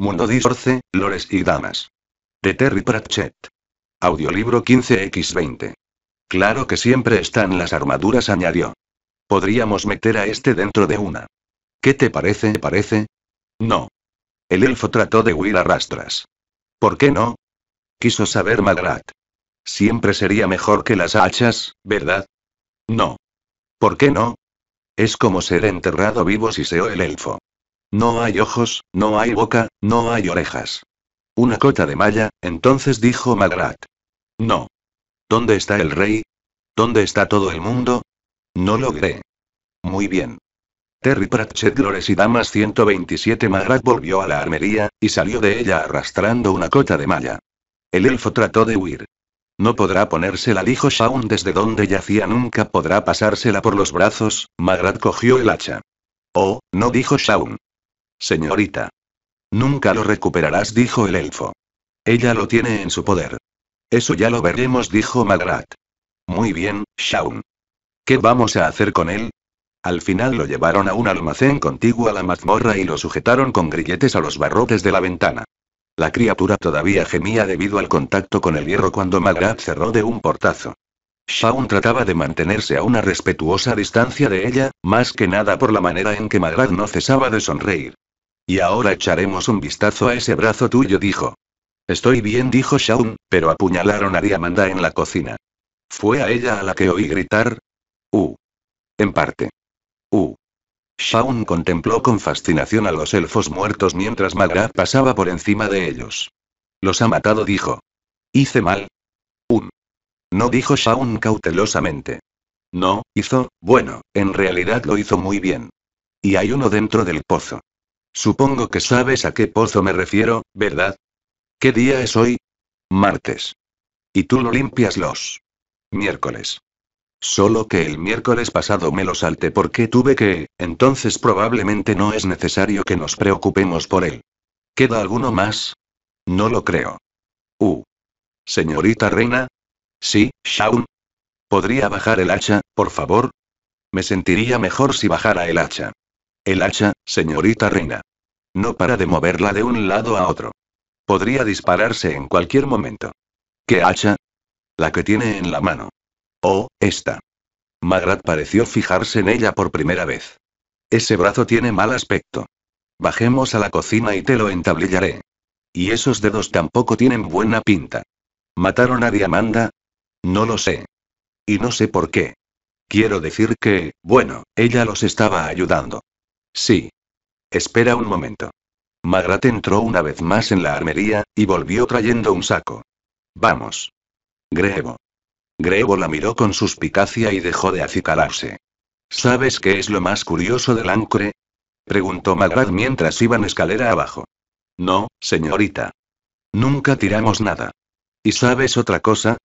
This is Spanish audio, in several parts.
Mundo Disorce, Lores y Damas. De Terry Pratchett. Audiolibro 15x20. Claro que siempre están las armaduras, añadió. Podríamos meter a este dentro de una. ¿Qué te parece? ¿Parece? No. El elfo trató de huir a rastras. ¿Por qué no? Quiso saber Magrat. Siempre sería mejor que las hachas, ¿verdad? No. ¿Por qué no? Es como ser enterrado vivo, si o el elfo. No hay ojos, no hay boca, no hay orejas. Una cota de malla, entonces dijo Magrat. No. ¿Dónde está el rey? ¿Dónde está todo el mundo? No lo logré. Muy bien. Terry Pratchett Glores y Damas 127 Magrat volvió a la armería, y salió de ella arrastrando una cota de malla. El elfo trató de huir. No podrá ponérsela, dijo Shaun desde donde yacía, nunca podrá pasársela por los brazos. Magrat cogió el hacha. Oh, no dijo Shaun. Señorita. Nunca lo recuperarás, dijo el elfo. Ella lo tiene en su poder. Eso ya lo veremos, dijo Magrat. Muy bien, Shaun. ¿Qué vamos a hacer con él? Al final lo llevaron a un almacén contiguo a la mazmorra y lo sujetaron con grilletes a los barrotes de la ventana. La criatura todavía gemía debido al contacto con el hierro cuando Magrat cerró de un portazo. Shaun trataba de mantenerse a una respetuosa distancia de ella, más que nada por la manera en que Magrat no cesaba de sonreír. Y ahora echaremos un vistazo a ese brazo tuyo, dijo. Estoy bien, dijo Shaun, pero apuñalaron a Diamanda en la cocina. Fue a ella a la que oí gritar. Uh. En parte. Uh. Shaun contempló con fascinación a los elfos muertos mientras Magra pasaba por encima de ellos. Los ha matado, dijo. Hice mal. Un. No dijo Shaun cautelosamente. No, hizo, bueno, en realidad lo hizo muy bien. Y hay uno dentro del pozo. Supongo que sabes a qué pozo me refiero, ¿verdad? ¿Qué día es hoy? Martes. Y tú lo limpias los miércoles. Solo que el miércoles pasado me lo salté porque tuve que, entonces probablemente no es necesario que nos preocupemos por él. ¿Queda alguno más? No lo creo. Uh. Señorita Reina. Sí, Shaun. ¿Podría bajar el hacha, por favor? Me sentiría mejor si bajara el hacha. El hacha, señorita reina. No para de moverla de un lado a otro. Podría dispararse en cualquier momento. ¿Qué hacha? La que tiene en la mano. Oh, esta. Magrat pareció fijarse en ella por primera vez. Ese brazo tiene mal aspecto. Bajemos a la cocina y te lo entablillaré. Y esos dedos tampoco tienen buena pinta. ¿Mataron a Diamanda? No lo sé. Y no sé por qué. Quiero decir que, bueno, ella los estaba ayudando. Sí. Espera un momento. Magrat entró una vez más en la armería, y volvió trayendo un saco. Vamos. Grebo. Grebo la miró con suspicacia y dejó de acicalarse. ¿Sabes qué es lo más curioso del ancre? Preguntó Magrat mientras iban escalera abajo. No, señorita. Nunca tiramos nada. ¿Y sabes otra cosa?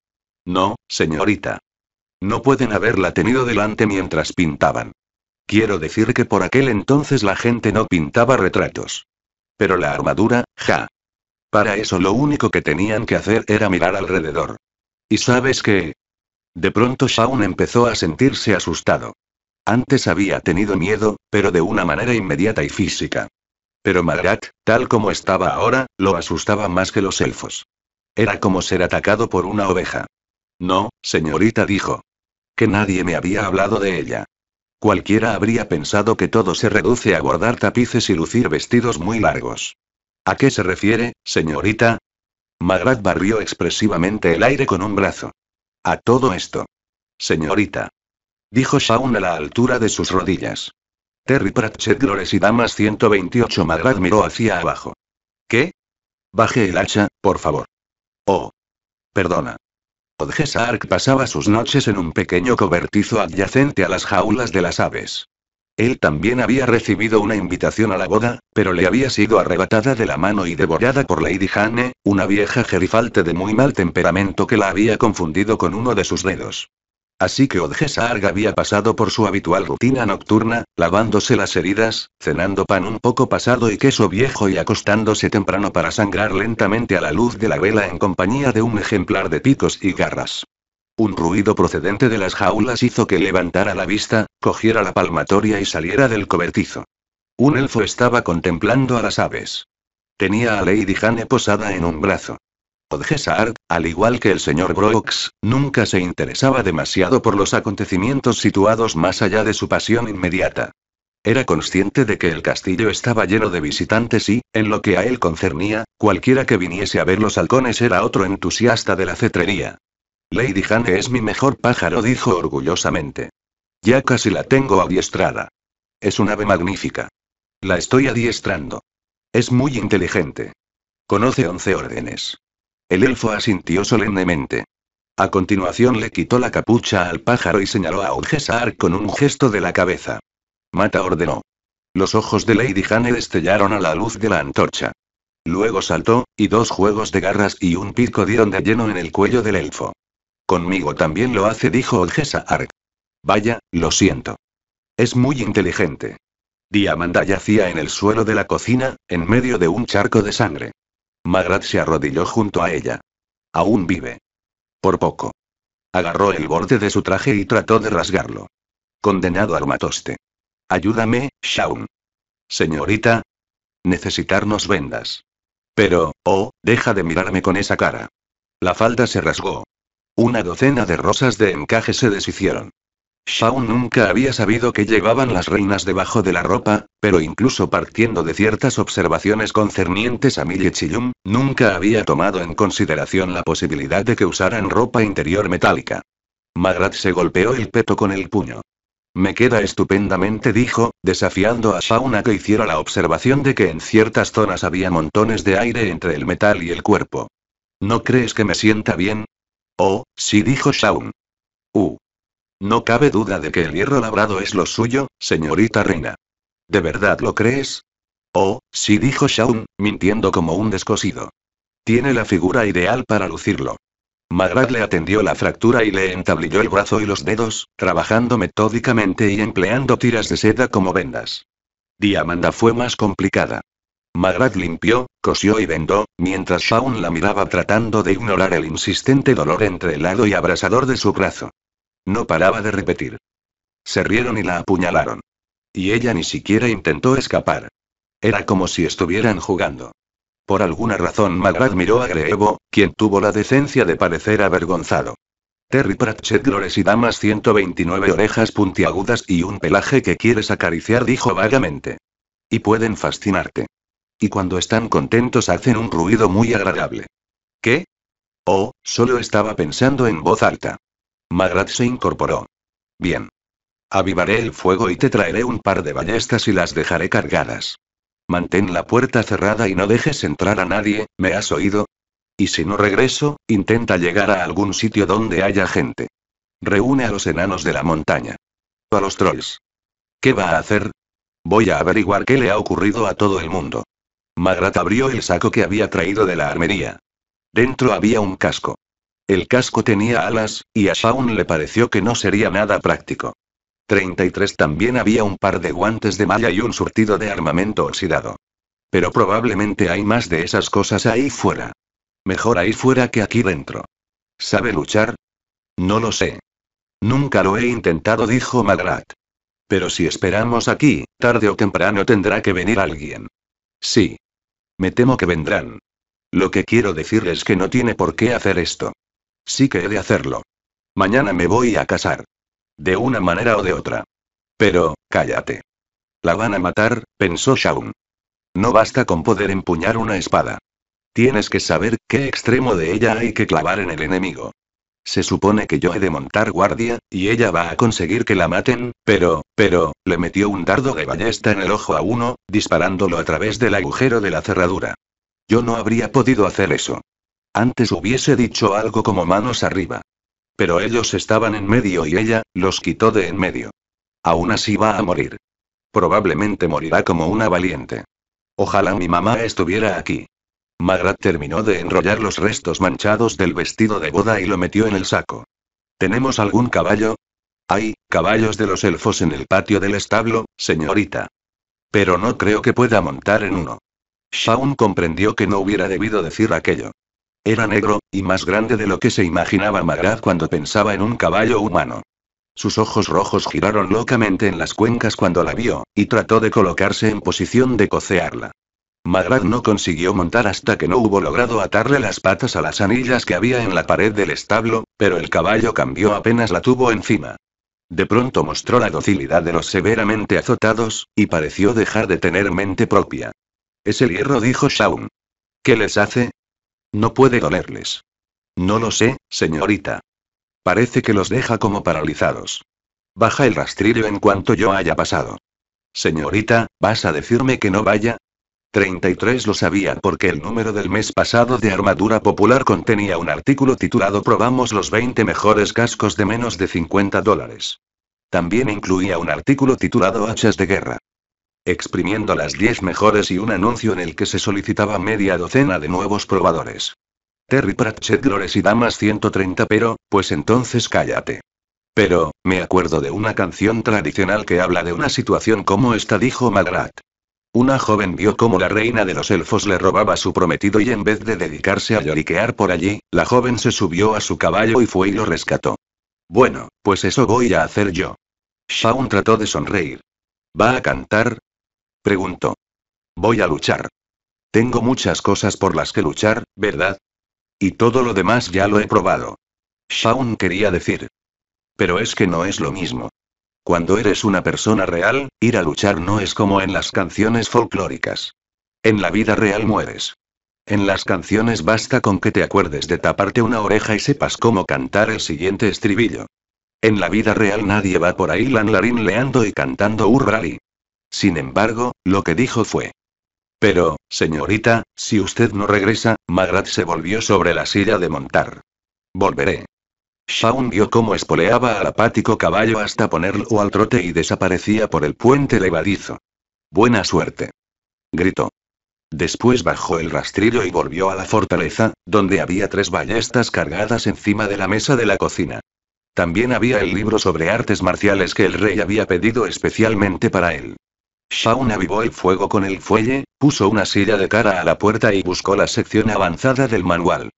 No, señorita. No pueden haberla tenido delante mientras pintaban. Quiero decir que por aquel entonces la gente no pintaba retratos. Pero la armadura, ja. Para eso lo único que tenían que hacer era mirar alrededor. Y sabes que... De pronto Shaun empezó a sentirse asustado. Antes había tenido miedo, pero de una manera inmediata y física. Pero Marat, tal como estaba ahora, lo asustaba más que los elfos. Era como ser atacado por una oveja. No, señorita dijo. Que nadie me había hablado de ella. Cualquiera habría pensado que todo se reduce a guardar tapices y lucir vestidos muy largos. ¿A qué se refiere, señorita? Magrat barrió expresivamente el aire con un brazo. A todo esto. Señorita. Dijo Shaun a la altura de sus rodillas. Terry Pratchett Glores y Damas 128 Magrat miró hacia abajo. ¿Qué? Baje el hacha, por favor. Oh. Perdona. Odgesark pasaba sus noches en un pequeño cobertizo adyacente a las jaulas de las aves. Él también había recibido una invitación a la boda, pero le había sido arrebatada de la mano y devorada por Lady Jane, una vieja gerifalte de muy mal temperamento que la había confundido con uno de sus dedos. Así que Arga había pasado por su habitual rutina nocturna, lavándose las heridas, cenando pan un poco pasado y queso viejo y acostándose temprano para sangrar lentamente a la luz de la vela en compañía de un ejemplar de picos y garras. Un ruido procedente de las jaulas hizo que levantara la vista, cogiera la palmatoria y saliera del cobertizo. Un elfo estaba contemplando a las aves. Tenía a Lady Jane posada en un brazo. Odgésar, al igual que el señor Brooks, nunca se interesaba demasiado por los acontecimientos situados más allá de su pasión inmediata. Era consciente de que el castillo estaba lleno de visitantes y, en lo que a él concernía, cualquiera que viniese a ver los halcones era otro entusiasta de la cetrería. Lady Jane es mi mejor pájaro, dijo orgullosamente. Ya casi la tengo adiestrada. Es un ave magnífica. La estoy adiestrando. Es muy inteligente. Conoce once órdenes. El elfo asintió solemnemente. A continuación le quitó la capucha al pájaro y señaló a Ark con un gesto de la cabeza. Mata ordenó. Los ojos de Lady Jane destellaron a la luz de la antorcha. Luego saltó, y dos juegos de garras y un pico dieron de lleno en el cuello del elfo. Conmigo también lo hace, dijo Ark. Vaya, lo siento. Es muy inteligente. Diamanda yacía en el suelo de la cocina, en medio de un charco de sangre. Magrat se arrodilló junto a ella. Aún vive. Por poco. Agarró el borde de su traje y trató de rasgarlo. Condenado armatoste. Ayúdame, Shaun. Señorita. Necesitarnos vendas. Pero, oh, deja de mirarme con esa cara. La falda se rasgó. Una docena de rosas de encaje se deshicieron. Shaun nunca había sabido que llevaban las reinas debajo de la ropa, pero incluso partiendo de ciertas observaciones concernientes a Mille Chillum, nunca había tomado en consideración la posibilidad de que usaran ropa interior metálica. Magrat se golpeó el peto con el puño. Me queda estupendamente, dijo, desafiando a a que hiciera la observación de que en ciertas zonas había montones de aire entre el metal y el cuerpo. ¿No crees que me sienta bien? Oh, sí, dijo Shaun. Uh, no cabe duda de que el hierro labrado es lo suyo, señorita reina. ¿De verdad lo crees? Oh, sí dijo Shaun, mintiendo como un descosido. Tiene la figura ideal para lucirlo. Magrat le atendió la fractura y le entablilló el brazo y los dedos, trabajando metódicamente y empleando tiras de seda como vendas. Diamanda fue más complicada. Magrat limpió, cosió y vendó, mientras Shaun la miraba tratando de ignorar el insistente dolor entre helado y abrasador de su brazo. No paraba de repetir. Se rieron y la apuñalaron. Y ella ni siquiera intentó escapar. Era como si estuvieran jugando. Por alguna razón Magad miró a Grevo, quien tuvo la decencia de parecer avergonzado. Terry Pratchett Glores y Damas 129 orejas puntiagudas y un pelaje que quieres acariciar dijo vagamente. Y pueden fascinarte. Y cuando están contentos hacen un ruido muy agradable. ¿Qué? Oh, solo estaba pensando en voz alta. Magrat se incorporó. Bien. Avivaré el fuego y te traeré un par de ballestas y las dejaré cargadas. Mantén la puerta cerrada y no dejes entrar a nadie, ¿me has oído? Y si no regreso, intenta llegar a algún sitio donde haya gente. Reúne a los enanos de la montaña. A los trolls. ¿Qué va a hacer? Voy a averiguar qué le ha ocurrido a todo el mundo. Magrat abrió el saco que había traído de la armería. Dentro había un casco. El casco tenía alas, y a Shaun le pareció que no sería nada práctico. 33 También había un par de guantes de malla y un surtido de armamento oxidado. Pero probablemente hay más de esas cosas ahí fuera. Mejor ahí fuera que aquí dentro. ¿Sabe luchar? No lo sé. Nunca lo he intentado, dijo Magrat. Pero si esperamos aquí, tarde o temprano tendrá que venir alguien. Sí. Me temo que vendrán. Lo que quiero decir es que no tiene por qué hacer esto. Sí que he de hacerlo. Mañana me voy a casar. De una manera o de otra. Pero, cállate. La van a matar, pensó Shaun. No basta con poder empuñar una espada. Tienes que saber qué extremo de ella hay que clavar en el enemigo. Se supone que yo he de montar guardia, y ella va a conseguir que la maten, pero, pero, le metió un dardo de ballesta en el ojo a uno, disparándolo a través del agujero de la cerradura. Yo no habría podido hacer eso. Antes hubiese dicho algo como manos arriba. Pero ellos estaban en medio y ella, los quitó de en medio. Aún así va a morir. Probablemente morirá como una valiente. Ojalá mi mamá estuviera aquí. Magrat terminó de enrollar los restos manchados del vestido de boda y lo metió en el saco. ¿Tenemos algún caballo? Hay, caballos de los elfos en el patio del establo, señorita. Pero no creo que pueda montar en uno. Shaun comprendió que no hubiera debido decir aquello. Era negro, y más grande de lo que se imaginaba Magrath cuando pensaba en un caballo humano. Sus ojos rojos giraron locamente en las cuencas cuando la vio, y trató de colocarse en posición de cocearla. Magrath no consiguió montar hasta que no hubo logrado atarle las patas a las anillas que había en la pared del establo, pero el caballo cambió apenas la tuvo encima. De pronto mostró la docilidad de los severamente azotados, y pareció dejar de tener mente propia. Es el hierro, dijo Shaun. ¿Qué les hace? No puede dolerles. No lo sé, señorita. Parece que los deja como paralizados. Baja el rastrillo en cuanto yo haya pasado. Señorita, ¿vas a decirme que no vaya? 33 lo sabía porque el número del mes pasado de Armadura Popular contenía un artículo titulado Probamos los 20 mejores cascos de menos de 50 dólares. También incluía un artículo titulado Hachas de Guerra exprimiendo las 10 mejores y un anuncio en el que se solicitaba media docena de nuevos probadores. Terry Pratchett, Glores y Damas 130, pero, pues entonces cállate. Pero, me acuerdo de una canción tradicional que habla de una situación como esta, dijo Magrat. Una joven vio cómo la reina de los elfos le robaba su prometido y en vez de dedicarse a lloriquear por allí, la joven se subió a su caballo y fue y lo rescató. Bueno, pues eso voy a hacer yo. Shaun trató de sonreír. ¿Va a cantar? Preguntó. Voy a luchar. Tengo muchas cosas por las que luchar, ¿verdad? Y todo lo demás ya lo he probado. Shaun quería decir. Pero es que no es lo mismo. Cuando eres una persona real, ir a luchar no es como en las canciones folclóricas. En la vida real mueres. En las canciones basta con que te acuerdes de taparte una oreja y sepas cómo cantar el siguiente estribillo. En la vida real nadie va por ahí Larín leando y cantando Urrali. Sin embargo, lo que dijo fue. Pero, señorita, si usted no regresa, Magrat se volvió sobre la silla de montar. Volveré. Shaun vio cómo espoleaba al apático caballo hasta ponerlo al trote y desaparecía por el puente levadizo. Buena suerte. Gritó. Después bajó el rastrillo y volvió a la fortaleza, donde había tres ballestas cargadas encima de la mesa de la cocina. También había el libro sobre artes marciales que el rey había pedido especialmente para él. Shaun avivó el fuego con el fuelle, puso una silla de cara a la puerta y buscó la sección avanzada del manual.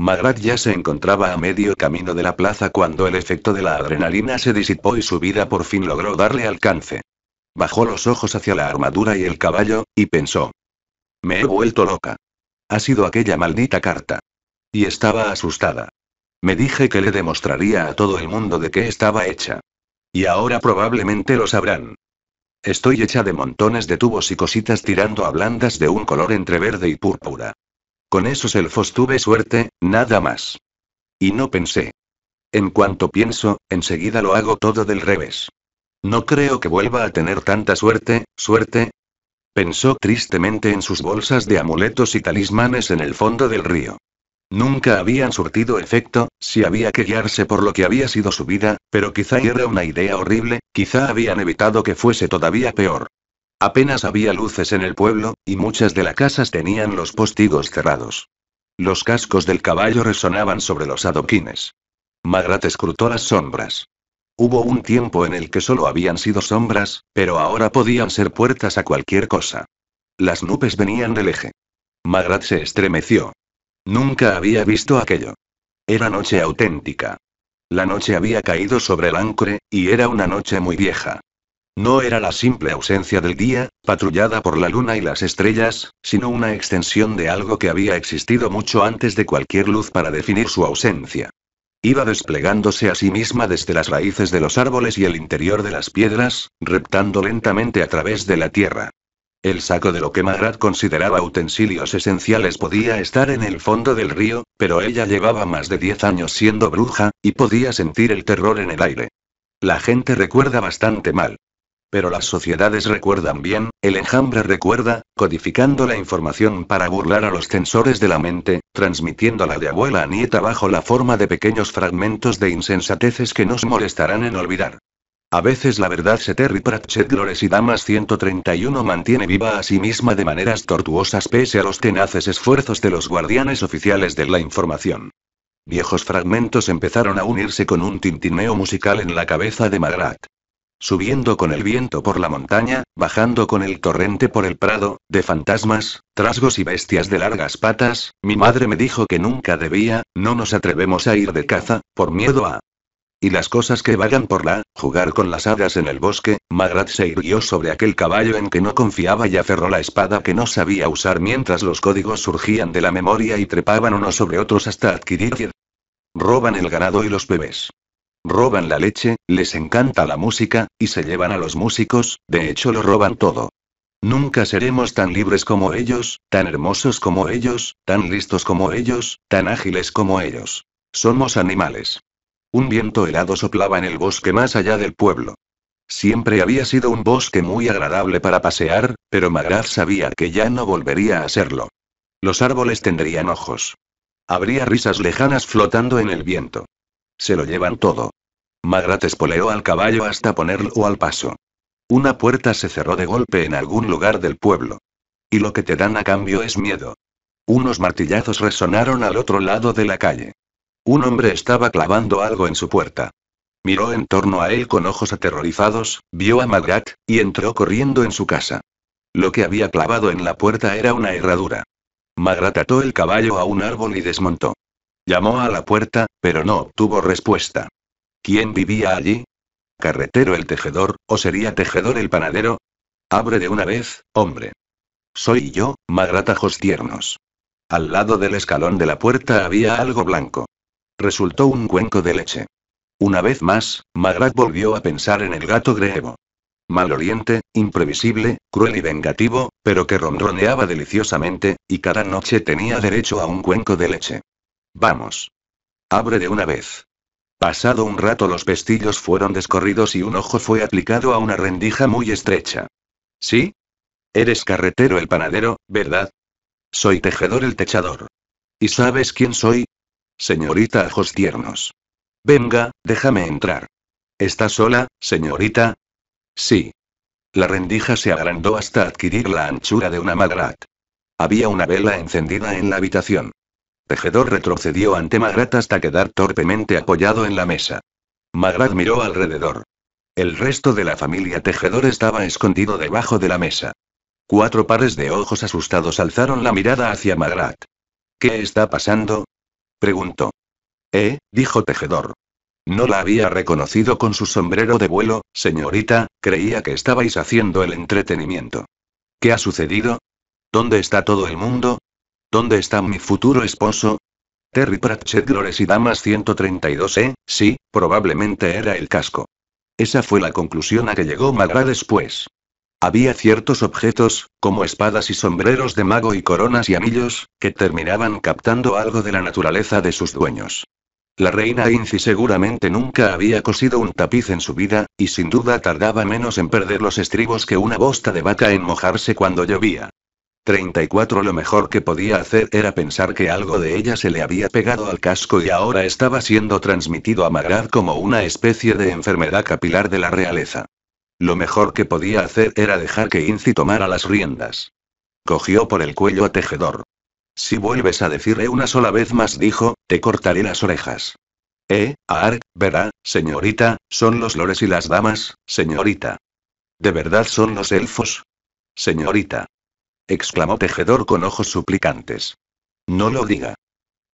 Magrat ya se encontraba a medio camino de la plaza cuando el efecto de la adrenalina se disipó y su vida por fin logró darle alcance. Bajó los ojos hacia la armadura y el caballo, y pensó. Me he vuelto loca. Ha sido aquella maldita carta. Y estaba asustada. Me dije que le demostraría a todo el mundo de qué estaba hecha. Y ahora probablemente lo sabrán. Estoy hecha de montones de tubos y cositas tirando a blandas de un color entre verde y púrpura. Con esos elfos tuve suerte, nada más. Y no pensé. En cuanto pienso, enseguida lo hago todo del revés. No creo que vuelva a tener tanta suerte, suerte. Pensó tristemente en sus bolsas de amuletos y talismanes en el fondo del río. Nunca habían surtido efecto, si había que guiarse por lo que había sido su vida, pero quizá era una idea horrible, quizá habían evitado que fuese todavía peor. Apenas había luces en el pueblo, y muchas de las casas tenían los postigos cerrados. Los cascos del caballo resonaban sobre los adoquines. Magrat escrutó las sombras. Hubo un tiempo en el que solo habían sido sombras, pero ahora podían ser puertas a cualquier cosa. Las nubes venían del eje. Magrat se estremeció. Nunca había visto aquello. Era noche auténtica. La noche había caído sobre el ancre, y era una noche muy vieja. No era la simple ausencia del día, patrullada por la luna y las estrellas, sino una extensión de algo que había existido mucho antes de cualquier luz para definir su ausencia. Iba desplegándose a sí misma desde las raíces de los árboles y el interior de las piedras, reptando lentamente a través de la tierra. El saco de lo que Marat consideraba utensilios esenciales podía estar en el fondo del río, pero ella llevaba más de diez años siendo bruja, y podía sentir el terror en el aire. La gente recuerda bastante mal. Pero las sociedades recuerdan bien, el enjambre recuerda, codificando la información para burlar a los tensores de la mente, transmitiéndola de abuela a nieta bajo la forma de pequeños fragmentos de insensateces que nos molestarán en olvidar. A veces la verdad se Terry Pratchett Glores y Damas 131 mantiene viva a sí misma de maneras tortuosas pese a los tenaces esfuerzos de los guardianes oficiales de la información. Viejos fragmentos empezaron a unirse con un tintineo musical en la cabeza de Magrat. Subiendo con el viento por la montaña, bajando con el torrente por el prado, de fantasmas, trasgos y bestias de largas patas, mi madre me dijo que nunca debía, no nos atrevemos a ir de caza, por miedo a... Y las cosas que vagan por la, jugar con las hadas en el bosque, Magrat se irguió sobre aquel caballo en que no confiaba y aferró la espada que no sabía usar mientras los códigos surgían de la memoria y trepaban unos sobre otros hasta adquirir. Roban el ganado y los bebés. Roban la leche, les encanta la música, y se llevan a los músicos, de hecho lo roban todo. Nunca seremos tan libres como ellos, tan hermosos como ellos, tan listos como ellos, tan ágiles como ellos. Somos animales. Un viento helado soplaba en el bosque más allá del pueblo. Siempre había sido un bosque muy agradable para pasear, pero Magrat sabía que ya no volvería a serlo. Los árboles tendrían ojos. Habría risas lejanas flotando en el viento. Se lo llevan todo. Magrat espoleó al caballo hasta ponerlo al paso. Una puerta se cerró de golpe en algún lugar del pueblo. Y lo que te dan a cambio es miedo. Unos martillazos resonaron al otro lado de la calle. Un hombre estaba clavando algo en su puerta. Miró en torno a él con ojos aterrorizados, vio a Magrat, y entró corriendo en su casa. Lo que había clavado en la puerta era una herradura. Magrat ató el caballo a un árbol y desmontó. Llamó a la puerta, pero no obtuvo respuesta. ¿Quién vivía allí? ¿Carretero el tejedor, o sería tejedor el panadero? Abre de una vez, hombre. Soy yo, Magratajos tiernos. Al lado del escalón de la puerta había algo blanco. Resultó un cuenco de leche. Una vez más, Magrat volvió a pensar en el gato grevo. Maloliente, imprevisible, cruel y vengativo, pero que ronroneaba deliciosamente, y cada noche tenía derecho a un cuenco de leche. Vamos. Abre de una vez. Pasado un rato los pestillos fueron descorridos y un ojo fue aplicado a una rendija muy estrecha. ¿Sí? Eres carretero el panadero, ¿verdad? Soy tejedor el techador. ¿Y sabes quién soy? señorita Ajos tiernos. Venga, déjame entrar. ¿Está sola, señorita? Sí. La rendija se agrandó hasta adquirir la anchura de una magrat. Había una vela encendida en la habitación. Tejedor retrocedió ante Magrat hasta quedar torpemente apoyado en la mesa. Magrat miró alrededor. El resto de la familia Tejedor estaba escondido debajo de la mesa. Cuatro pares de ojos asustados alzaron la mirada hacia Magrat. ¿Qué está pasando? Preguntó. ¿Eh? dijo Tejedor. No la había reconocido con su sombrero de vuelo, señorita, creía que estabais haciendo el entretenimiento. ¿Qué ha sucedido? ¿Dónde está todo el mundo? ¿Dónde está mi futuro esposo? Terry Pratchett Glores y Damas 132 eh, sí, probablemente era el casco. Esa fue la conclusión a que llegó Magra después. Había ciertos objetos, como espadas y sombreros de mago y coronas y anillos, que terminaban captando algo de la naturaleza de sus dueños. La reina Inci seguramente nunca había cosido un tapiz en su vida, y sin duda tardaba menos en perder los estribos que una bosta de vaca en mojarse cuando llovía. 34 Lo mejor que podía hacer era pensar que algo de ella se le había pegado al casco y ahora estaba siendo transmitido a Magrad como una especie de enfermedad capilar de la realeza. Lo mejor que podía hacer era dejar que Inci tomara las riendas. Cogió por el cuello a Tejedor. Si vuelves a decirle una sola vez más, dijo, te cortaré las orejas. Eh, Ar, verá, señorita, son los lores y las damas, señorita. ¿De verdad son los elfos? Señorita. exclamó Tejedor con ojos suplicantes. No lo diga.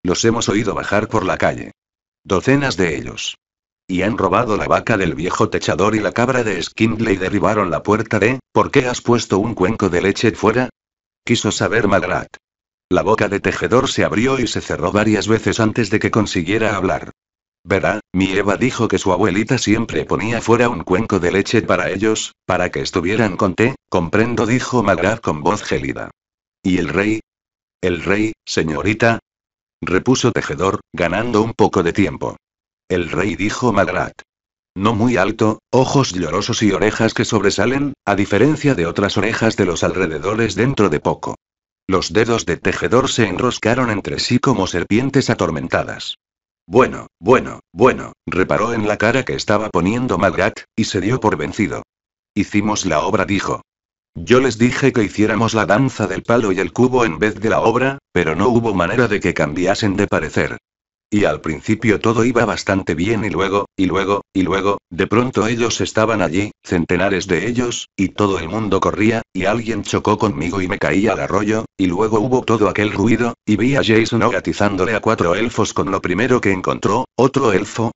Los hemos oído bajar por la calle. Docenas de ellos y han robado la vaca del viejo techador y la cabra de Skindley y derribaron la puerta de, ¿por qué has puesto un cuenco de leche fuera? Quiso saber Magrat. La boca de tejedor se abrió y se cerró varias veces antes de que consiguiera hablar. Verá, mi Eva dijo que su abuelita siempre ponía fuera un cuenco de leche para ellos, para que estuvieran con té, comprendo, dijo Magrat con voz gélida. ¿Y el rey? El rey, señorita, repuso Tejedor, ganando un poco de tiempo. El rey dijo malgrat. No muy alto, ojos llorosos y orejas que sobresalen, a diferencia de otras orejas de los alrededores dentro de poco. Los dedos de tejedor se enroscaron entre sí como serpientes atormentadas. Bueno, bueno, bueno, reparó en la cara que estaba poniendo malgrat, y se dio por vencido. Hicimos la obra, dijo. Yo les dije que hiciéramos la danza del palo y el cubo en vez de la obra, pero no hubo manera de que cambiasen de parecer. Y al principio todo iba bastante bien y luego, y luego, y luego, de pronto ellos estaban allí, centenares de ellos, y todo el mundo corría, y alguien chocó conmigo y me caí al arroyo, y luego hubo todo aquel ruido, y vi a Jason atizándole a cuatro elfos con lo primero que encontró, otro elfo,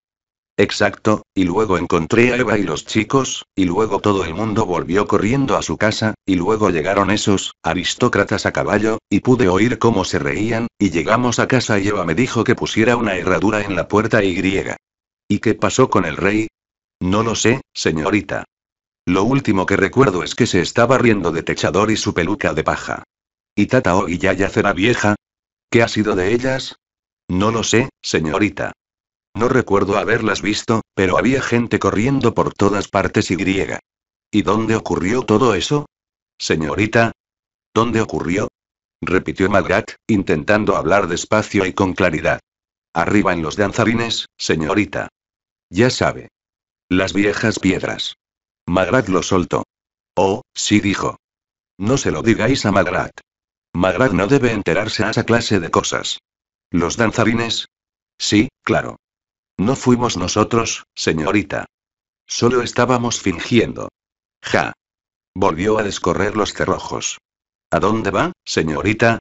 Exacto, y luego encontré a Eva y los chicos, y luego todo el mundo volvió corriendo a su casa, y luego llegaron esos, aristócratas a caballo, y pude oír cómo se reían, y llegamos a casa y Eva me dijo que pusiera una herradura en la puerta Y. ¿Y qué pasó con el rey? No lo sé, señorita. Lo último que recuerdo es que se estaba riendo de Techador y su peluca de paja. ¿Y Tatao y será vieja? ¿Qué ha sido de ellas? No lo sé, señorita. No recuerdo haberlas visto, pero había gente corriendo por todas partes y griega. ¿Y dónde ocurrió todo eso? Señorita. ¿Dónde ocurrió? repitió Magrat, intentando hablar despacio y con claridad. Arriba en los danzarines, señorita. Ya sabe. Las viejas piedras. Magrat lo soltó. Oh, sí dijo. No se lo digáis a Magrat. Magrat no debe enterarse a esa clase de cosas. ¿Los danzarines? Sí, claro. No fuimos nosotros, señorita. Solo estábamos fingiendo. Ja. Volvió a descorrer los cerrojos. ¿A dónde va, señorita?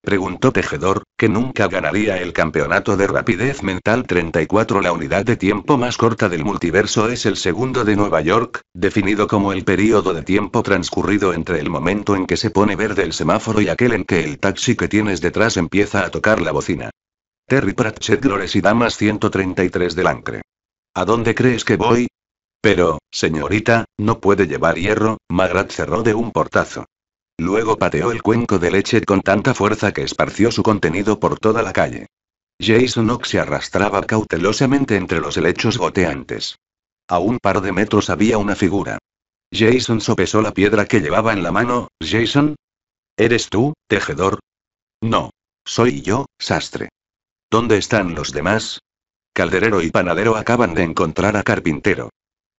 Preguntó Tejedor, que nunca ganaría el campeonato de rapidez mental 34. La unidad de tiempo más corta del multiverso es el segundo de Nueva York, definido como el periodo de tiempo transcurrido entre el momento en que se pone verde el semáforo y aquel en que el taxi que tienes detrás empieza a tocar la bocina. Terry Pratchett Glores y Damas 133 del Ancre. ¿A dónde crees que voy? Pero, señorita, no puede llevar hierro, Magrat cerró de un portazo. Luego pateó el cuenco de leche con tanta fuerza que esparció su contenido por toda la calle. Jason Ock se arrastraba cautelosamente entre los helechos goteantes. A un par de metros había una figura. Jason sopesó la piedra que llevaba en la mano. Jason? ¿Eres tú, tejedor? No. Soy yo, sastre. ¿Dónde están los demás? Calderero y panadero acaban de encontrar a carpintero.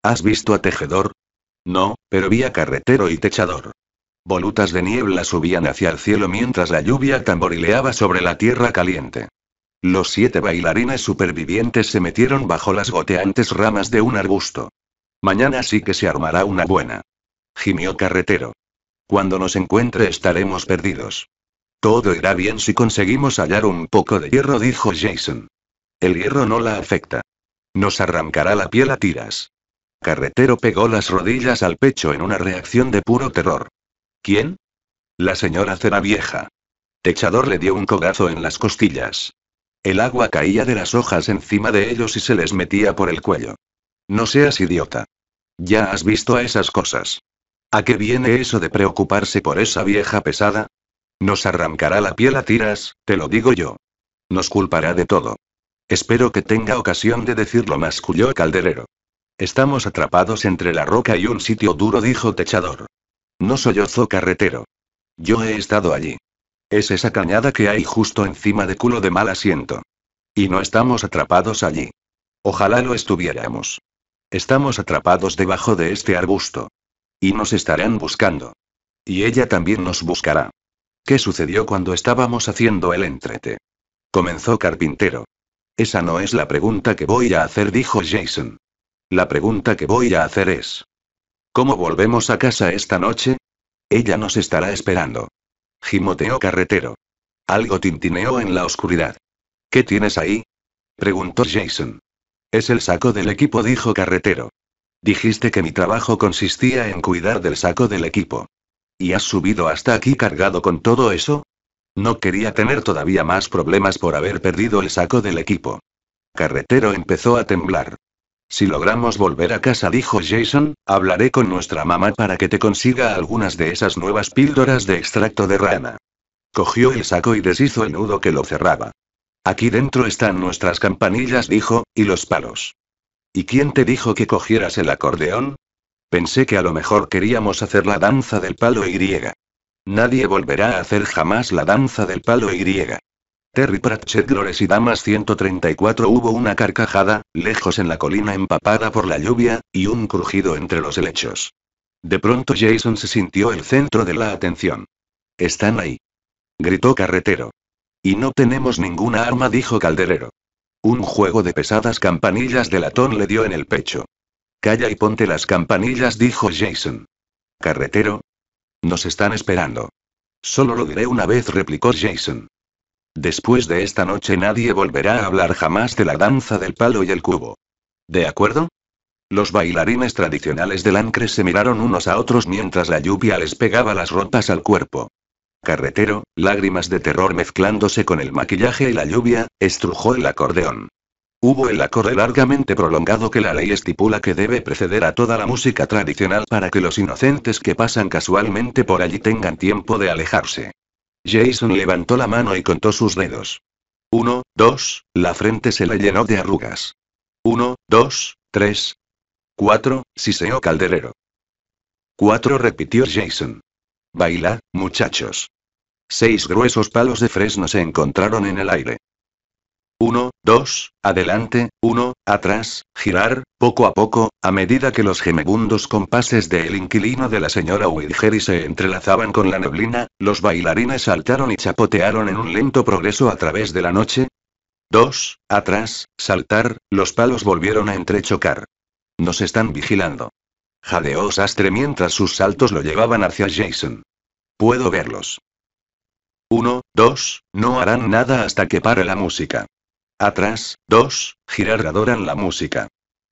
¿Has visto a tejedor? No, pero vi a carretero y techador. Volutas de niebla subían hacia el cielo mientras la lluvia tamborileaba sobre la tierra caliente. Los siete bailarines supervivientes se metieron bajo las goteantes ramas de un arbusto. Mañana sí que se armará una buena. Gimió Carretero. Cuando nos encuentre estaremos perdidos. Todo irá bien si conseguimos hallar un poco de hierro, dijo Jason. El hierro no la afecta. Nos arrancará la piel a tiras. Carretero pegó las rodillas al pecho en una reacción de puro terror. ¿Quién? La señora cera vieja. Techador le dio un cogazo en las costillas. El agua caía de las hojas encima de ellos y se les metía por el cuello. No seas idiota. Ya has visto a esas cosas. ¿A qué viene eso de preocuparse por esa vieja pesada? Nos arrancará la piel a tiras, te lo digo yo. Nos culpará de todo. Espero que tenga ocasión de decirlo, más cuyo Calderero. Estamos atrapados entre la roca y un sitio duro, dijo Techador. No soy zo carretero. Yo he estado allí. Es esa cañada que hay justo encima de culo de mal asiento. Y no estamos atrapados allí. Ojalá lo estuviéramos. Estamos atrapados debajo de este arbusto. Y nos estarán buscando. Y ella también nos buscará. ¿Qué sucedió cuando estábamos haciendo el entrete? Comenzó Carpintero. Esa no es la pregunta que voy a hacer, dijo Jason. La pregunta que voy a hacer es... ¿Cómo volvemos a casa esta noche? Ella nos estará esperando. Gimoteó Carretero. Algo tintineó en la oscuridad. ¿Qué tienes ahí? preguntó Jason. Es el saco del equipo, dijo Carretero. Dijiste que mi trabajo consistía en cuidar del saco del equipo. ¿Y has subido hasta aquí cargado con todo eso? No quería tener todavía más problemas por haber perdido el saco del equipo. Carretero empezó a temblar. Si logramos volver a casa, dijo Jason, hablaré con nuestra mamá para que te consiga algunas de esas nuevas píldoras de extracto de rana. Cogió el saco y deshizo el nudo que lo cerraba. Aquí dentro están nuestras campanillas, dijo, y los palos. ¿Y quién te dijo que cogieras el acordeón? Pensé que a lo mejor queríamos hacer la danza del palo Y. Nadie volverá a hacer jamás la danza del palo Y. Terry Pratchett Glores y Damas 134 hubo una carcajada, lejos en la colina empapada por la lluvia, y un crujido entre los helechos. De pronto Jason se sintió el centro de la atención. Están ahí. Gritó Carretero. Y no tenemos ninguna arma, dijo Calderero. Un juego de pesadas campanillas de latón le dio en el pecho. Calla y ponte las campanillas, dijo Jason. Carretero. Nos están esperando. Solo lo diré una vez, replicó Jason. Después de esta noche nadie volverá a hablar jamás de la danza del palo y el cubo. ¿De acuerdo? Los bailarines tradicionales del Ancre se miraron unos a otros mientras la lluvia les pegaba las ropas al cuerpo. Carretero, lágrimas de terror mezclándose con el maquillaje y la lluvia, estrujó el acordeón. Hubo el acorde largamente prolongado que la ley estipula que debe preceder a toda la música tradicional para que los inocentes que pasan casualmente por allí tengan tiempo de alejarse. Jason levantó la mano y contó sus dedos. Uno, dos, la frente se le llenó de arrugas. Uno, dos, tres. Cuatro, siseó Calderero. Cuatro repitió Jason. Baila, muchachos. Seis gruesos palos de fresno se encontraron en el aire. 1, dos, adelante, uno, atrás, girar, poco a poco, a medida que los gemebundos compases del inquilino de la señora Wilgeri se entrelazaban con la neblina, los bailarines saltaron y chapotearon en un lento progreso a través de la noche. Dos, atrás, saltar, los palos volvieron a entrechocar. Nos están vigilando. Jadeó Sastre mientras sus saltos lo llevaban hacia Jason. Puedo verlos. 1, 2, no harán nada hasta que pare la música. Atrás, 2, girar adoran la música.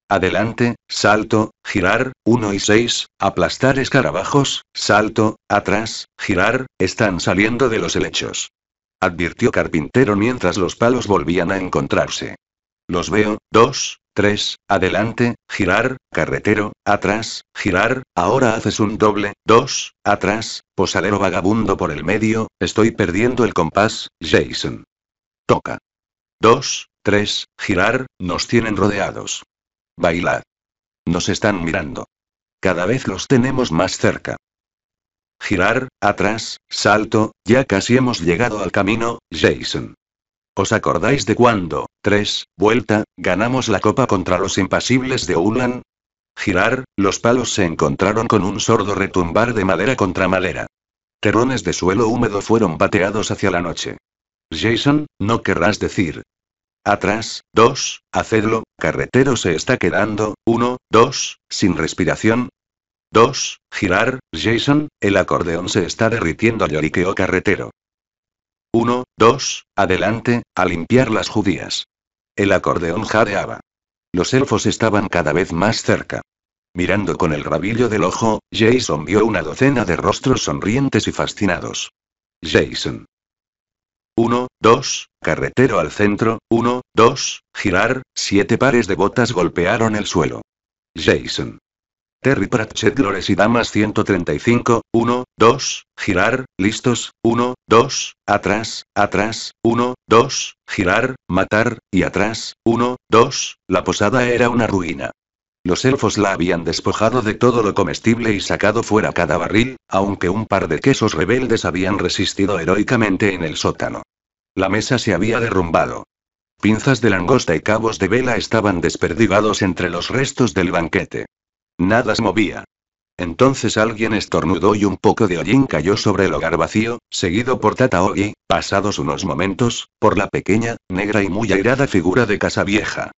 Adelante, salto, girar, 1 y 6, aplastar escarabajos, salto, atrás, girar, están saliendo de los helechos. Advirtió Carpintero mientras los palos volvían a encontrarse. Los veo, dos, tres, adelante, girar, carretero, atrás, girar, ahora haces un doble, dos, atrás, posadero vagabundo por el medio, estoy perdiendo el compás, Jason. Toca dos, tres, girar, nos tienen rodeados. Bailad. Nos están mirando. Cada vez los tenemos más cerca. Girar, atrás, salto, ya casi hemos llegado al camino, Jason. ¿Os acordáis de cuando, tres, vuelta, ganamos la copa contra los impasibles de Ulan? Girar, los palos se encontraron con un sordo retumbar de madera contra madera. Terrones de suelo húmedo fueron pateados hacia la noche. Jason, no querrás decir. Atrás, dos, hacedlo, carretero se está quedando, uno, dos, sin respiración. Dos, girar, Jason, el acordeón se está derritiendo, lloriqueó carretero. Uno, dos, adelante, a limpiar las judías. El acordeón jadeaba. Los elfos estaban cada vez más cerca. Mirando con el rabillo del ojo, Jason vio una docena de rostros sonrientes y fascinados. Jason. 1, 2, carretero al centro, 1, 2, girar, siete pares de botas golpearon el suelo. Jason. Terry Pratchett Glores y Damas 135, 1, 2, girar, listos, 1, 2, atrás, atrás, 1, 2, girar, matar, y atrás, 1, 2, la posada era una ruina. Los elfos la habían despojado de todo lo comestible y sacado fuera cada barril, aunque un par de quesos rebeldes habían resistido heroicamente en el sótano. La mesa se había derrumbado. Pinzas de langosta y cabos de vela estaban desperdigados entre los restos del banquete. Nada se movía. Entonces alguien estornudó y un poco de hollín cayó sobre el hogar vacío, seguido por Tataogi, pasados unos momentos, por la pequeña, negra y muy airada figura de casa vieja.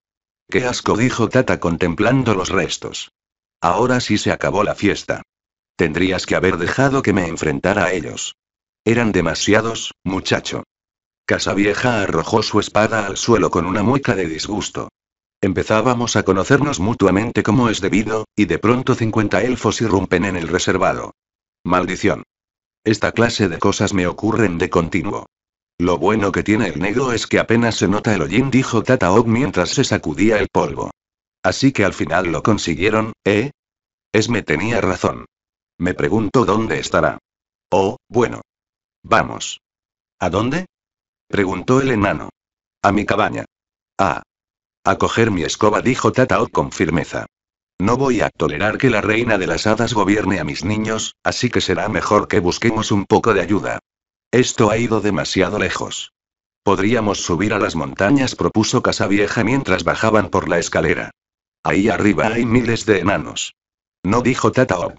¡Qué asco! dijo Tata contemplando los restos. Ahora sí se acabó la fiesta. Tendrías que haber dejado que me enfrentara a ellos. Eran demasiados, muchacho. Casavieja arrojó su espada al suelo con una mueca de disgusto. Empezábamos a conocernos mutuamente como es debido, y de pronto 50 elfos irrumpen en el reservado. Maldición. Esta clase de cosas me ocurren de continuo. Lo bueno que tiene el negro es que apenas se nota el hollín, dijo Tataok mientras se sacudía el polvo. Así que al final lo consiguieron, ¿eh? Esme tenía razón. Me pregunto dónde estará. Oh, bueno. Vamos. ¿A dónde? Preguntó el enano. A mi cabaña. Ah. A coger mi escoba, dijo Tataok con firmeza. No voy a tolerar que la reina de las hadas gobierne a mis niños, así que será mejor que busquemos un poco de ayuda. Esto ha ido demasiado lejos. Podríamos subir a las montañas, propuso Casavieja mientras bajaban por la escalera. Ahí arriba hay miles de enanos. No dijo Tataok.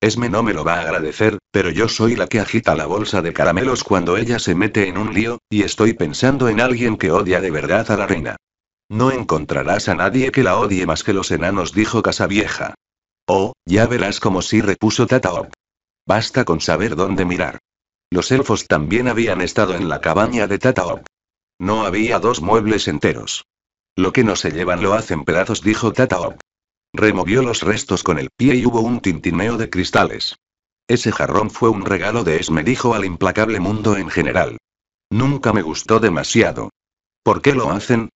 Esme no me lo va a agradecer, pero yo soy la que agita la bolsa de caramelos cuando ella se mete en un lío, y estoy pensando en alguien que odia de verdad a la reina. No encontrarás a nadie que la odie más que los enanos, dijo Casavieja. Oh, ya verás como si sí, repuso Tataok. Basta con saber dónde mirar. Los elfos también habían estado en la cabaña de Tataok. No había dos muebles enteros. Lo que no se llevan lo hacen pedazos, dijo Tataok. Removió los restos con el pie y hubo un tintineo de cristales. Ese jarrón fue un regalo de Esme, dijo al implacable mundo en general. Nunca me gustó demasiado. ¿Por qué lo hacen?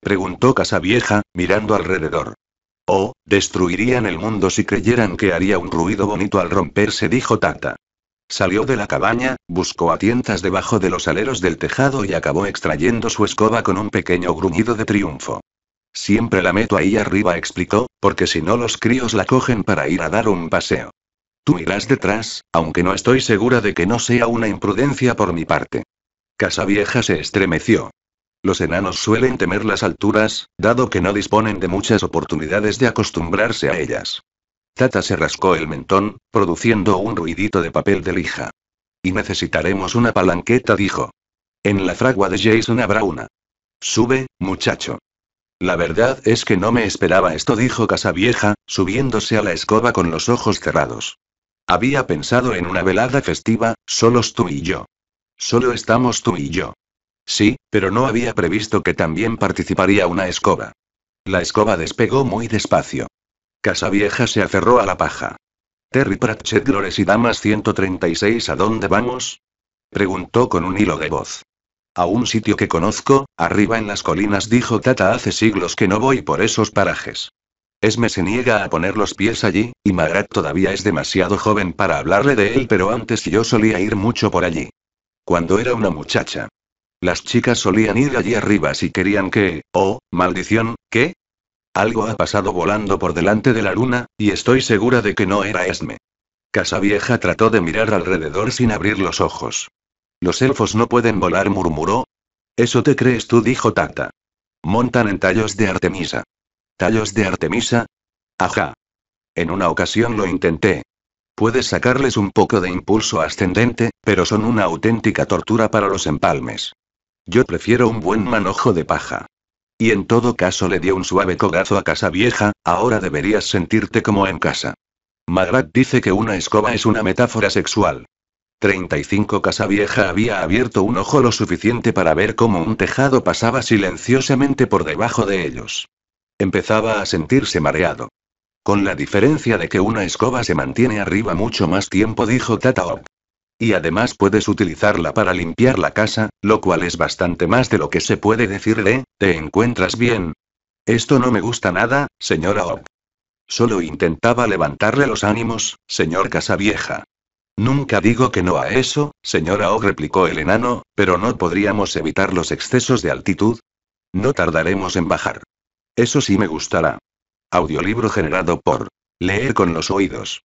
preguntó Casa Vieja, mirando alrededor. Oh, destruirían el mundo si creyeran que haría un ruido bonito al romperse, dijo Tata. Salió de la cabaña, buscó a tientas debajo de los aleros del tejado y acabó extrayendo su escoba con un pequeño gruñido de triunfo. Siempre la meto ahí arriba, explicó, porque si no los críos la cogen para ir a dar un paseo. Tú irás detrás, aunque no estoy segura de que no sea una imprudencia por mi parte. Casavieja se estremeció. Los enanos suelen temer las alturas, dado que no disponen de muchas oportunidades de acostumbrarse a ellas. Tata se rascó el mentón, produciendo un ruidito de papel de lija. Y necesitaremos una palanqueta, dijo. En la fragua de Jason habrá una. Sube, muchacho. La verdad es que no me esperaba esto, dijo Casavieja, subiéndose a la escoba con los ojos cerrados. Había pensado en una velada festiva, solos tú y yo. Solo estamos tú y yo. Sí, pero no había previsto que también participaría una escoba. La escoba despegó muy despacio. Casa vieja se aferró a la paja. Terry Pratchett Glores y Damas 136 ¿A dónde vamos? Preguntó con un hilo de voz. A un sitio que conozco, arriba en las colinas dijo Tata hace siglos que no voy por esos parajes. Esme se niega a poner los pies allí, y Magrat todavía es demasiado joven para hablarle de él, pero antes yo solía ir mucho por allí. Cuando era una muchacha. Las chicas solían ir allí arriba si querían que, oh, maldición, qué. Algo ha pasado volando por delante de la luna, y estoy segura de que no era Esme. Casavieja trató de mirar alrededor sin abrir los ojos. Los elfos no pueden volar, murmuró. Eso te crees tú, dijo Tata. Montan en tallos de Artemisa. ¿Tallos de Artemisa? Ajá. En una ocasión lo intenté. Puedes sacarles un poco de impulso ascendente, pero son una auténtica tortura para los empalmes. Yo prefiero un buen manojo de paja. Y en todo caso le dio un suave cogazo a casa vieja, ahora deberías sentirte como en casa. Magrat dice que una escoba es una metáfora sexual. 35 Casa Vieja había abierto un ojo lo suficiente para ver cómo un tejado pasaba silenciosamente por debajo de ellos. Empezaba a sentirse mareado. Con la diferencia de que una escoba se mantiene arriba mucho más tiempo, dijo Tatao. Y además puedes utilizarla para limpiar la casa, lo cual es bastante más de lo que se puede decir de ¿Te encuentras bien? Esto no me gusta nada, señora O. Solo intentaba levantarle los ánimos, señor Casavieja. Nunca digo que no a eso, señora O, replicó el enano, pero no podríamos evitar los excesos de altitud. No tardaremos en bajar. Eso sí me gustará. Audiolibro generado por Leer con los oídos.